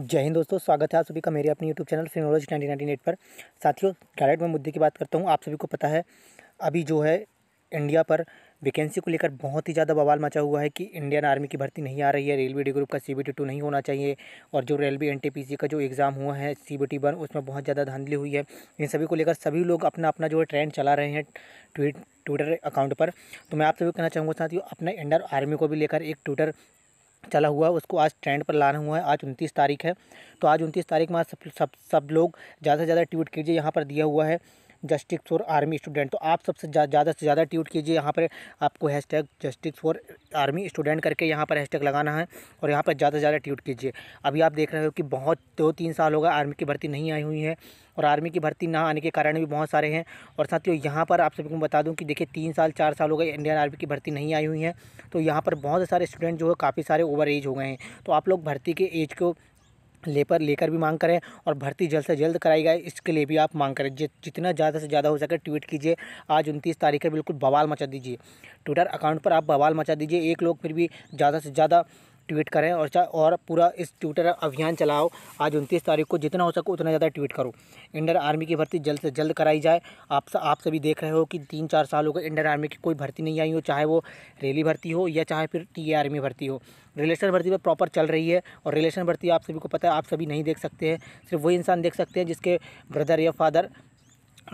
जय हिंद दोस्तों स्वागत है आप सभी का मेरे अपने YouTube channel Finology ninety ninety eight पर साथियों डायरेक्ट मैं मुद्दे की बात करता हूँ आप सभी को पता है अभी जो है इंडिया पर वैकेंसी को लेकर बहुत ही ज़्यादा बवाल मचा हुआ है कि इंडियन आर्मी की भर्ती नहीं आ रही है रेलवे डी ग्रुप का सी बी टी टू नहीं होना चाहिए और जो railway N T P C का जो एग्ज़ाम हुआ है सी बी टी वन उसमें बहुत ज़्यादा धांधली हुई है इन सभी को लेकर सभी लोग अपना अपना जो है ट्रेंड चला रहे हैं ट्वीट ट्विटर अकाउंट पर तो मैं आप सभी को कहना चाहूँगा साथियों अपने इंडियन आर्मी को भी लेकर एक ट्विटर चला हुआ उसको आज ट्रेंड पर लाना हुआ है आज उनतीस तारीख है तो आज उनतीस तारीख में सब सब सब लोग ज़्यादा से ज़्यादा ट्वीट कीजिए यहाँ पर दिया हुआ है जस्टिस फॉर आर्मी स्टूडेंट तो आप सबसे ज़्यादा से ज़्यादा ट्वीट कीजिए यहाँ पर आपको hashtag justice for army student करके यहाँ पर हैशटैग लगाना है और यहाँ पर ज़्यादा से ज़्यादा ट्वीट कीजिए अभी आप देख रहे हो कि बहुत दो तीन साल होगा आर्मी की भर्ती नहीं आई हुई है और आर्मी की भर्ती ना आने के कारण भी बहुत सारे हैं और साथियों यहाँ पर आप सभी को बता दूँ कि देखिए तीन साल चार साल हो गए इंडियन आर्मी की भर्ती नहीं आई हुई है तो यहाँ पर बहुत सारे स्टूडेंट जो है काफ़ी सारे ओवर एज हो गए हैं तो आप लोग भर्ती के एज को लेपर लेकर भी मांग करें और भर्ती जल्द से जल्द कराई जाए इसके लिए भी आप मांग करें जि, जितना ज़्यादा से ज़्यादा हो सके ट्वीट कीजिए आज उनतीस तारीख है बिल्कुल बवाल मचा दीजिए ट्विटर अकाउंट पर आप बवाल मचा दीजिए एक लोग फिर भी ज़्यादा से ज़्यादा ट्वीट करें और और पूरा इस ट्विटर अभियान चलाओ आज उनतीस तारीख को जितना हो सके उतना ज़्यादा ट्वीट करो इंडियन आर्मी की भर्ती जल्द से जल्द कराई जाए आप आप सभी देख रहे हो कि तीन चार साल हो गए इंडियन आर्मी की कोई भर्ती नहीं आई हो चाहे वो रेली भर्ती हो या चाहे फिर टी आर्मी भर्ती हो रिलेशन भर्ती पर प्रॉपर चल रही है और रिलेशन भर्ती आप सभी को पता है आप सभी नहीं देख सकते हैं सिर्फ वही इंसान देख सकते हैं जिसके ब्रदर या फादर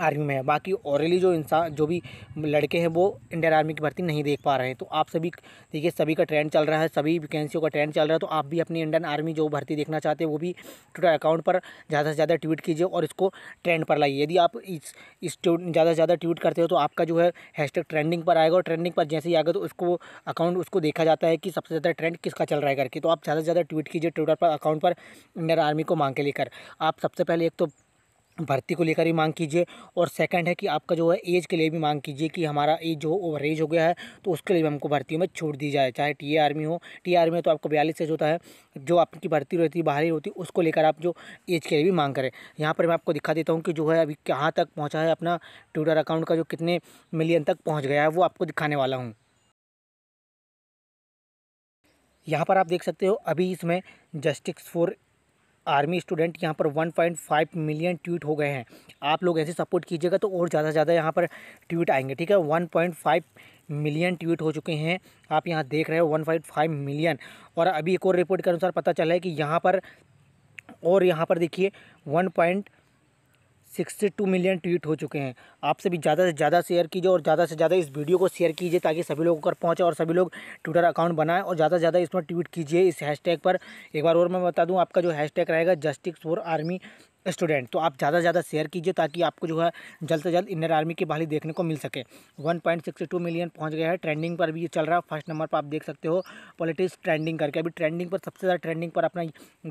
आर्मी में है बाकी औरली जो इंसान जो भी लड़के हैं वो इंडियन आर्मी की भर्ती नहीं देख पा रहे हैं तो आप सभी देखिए सभी का ट्रेंड चल रहा है सभी वैकेंसियों का ट्रेंड चल रहा है तो आप भी अपनी इंडियन आर्मी जो भर्ती देखना चाहते हैं वो भी ट्विटर अकाउंट पर ज़्यादा से ज़्यादा ट्वीट कीजिए और इसको ट्रेंड पर लाइए यदि आप इस इस ज़्यादा से ज़्यादा ट्वीट करते हो तो आपका जो है हैशटैग ट्रेंडिंग पर आएगा और ट्रेंडिंग पर जैसे ही आएगा तो उसको अकाउंट उसको देखा जाता है कि सबसे ज़्यादा ट्रेंड किसका चल रहा है करके तो आप ज़्यादा से ज़्यादा ट्वीट कीजिए ट्विटर पर अकाउंट पर इंडियन आर्मी को मांग के लेकर आप सबसे पहले एक तो भर्ती को लेकर भी मांग कीजिए और सेकंड है कि आपका जो है एज के लिए भी मांग कीजिए कि हमारा एज जो ओवर एज हो गया है तो उसके लिए भी हमको भर्ती में छूट दी जाए चाहे टी आर्मी हो टी आर्मी में तो आपको बयालीस एज होता है जो आपकी भर्ती रहती है बाहरी होती है उसको लेकर आप जो एज के लिए भी मांग करें यहाँ पर मैं आपको दिखा देता हूँ कि जो है अभी कहाँ तक पहुँचा है अपना ट्विटर अकाउंट का जो कितने मिलियन तक पहुँच गया है वो आपको दिखाने वाला हूँ यहाँ पर आप देख सकते हो अभी इसमें जस्टिस फॉर आर्मी स्टूडेंट यहाँ पर 1.5 मिलियन ट्वीट हो गए हैं आप लोग ऐसे सपोर्ट कीजिएगा तो और ज़्यादा से ज़्यादा यहाँ पर ट्वीट आएंगे ठीक है 1.5 मिलियन ट्वीट हो चुके हैं आप यहाँ देख रहे हो 1.5 मिलियन और अभी एक और रिपोर्ट के अनुसार पता चला है कि यहाँ पर और यहाँ पर देखिए one point sixty two million tweet हो चुके हैं आपसे भी ज़्यादा से ज़्यादा शेयर कीजिए और ज़्यादा से ज़्यादा इस वीडियो को शेयर कीजिए ताकि सभी लोगों पर पहुँचे और सभी लोग ट्विटर अकाउंट बनाएं और ज़्यादा से ज़्यादा इसमें ट्वीट कीजिए इस हैशटैग पर एक बार और मैं बता दूँ आपका जो हैशटैग रहेगा जस्टिस फॉर आर्मी स्टूडेंट तो आप ज़्यादा से ज़्यादा शेयर कीजिए ताकि आपको जो है जल्द से जल्द इंडियन आर्मी की बहाली देखने को मिल सके 1.62 मिलियन पहुंच गया है ट्रेंडिंग पर भी ये चल रहा है फर्स्ट नंबर पर आप देख सकते हो पॉलिटिक्स ट्रेंडिंग करके अभी ट्रेंडिंग पर सबसे ज़्यादा ट्रेंडिंग पर अपना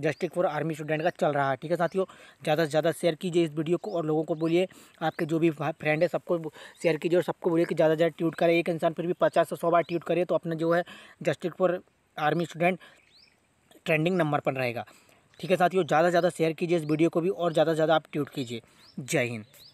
जस्टिक फॉर आर्मी स्टूडेंट का चल रहा है ठीक है साथियों ज़्यादा से ज़्यादा शेयर कीजिए इस वीडियो को और लोगों को बोलिए आपके जो भी फ्रेंड है सबको शेयर कीजिए और सबको बोलिए कि ज़्यादा से ज़्यादा ट्वीट करें एक इंसान फिर भी पचास से सौ बार ट्वीट करे तो अपना जो है justice for army student trending number पर रहेगा ठीक है साथियों ज़्यादा से ज़्यादा शेयर कीजिए इस वीडियो को भी और ज़्यादा से ज़्यादा आप ट्वीट कीजिए जय हिंद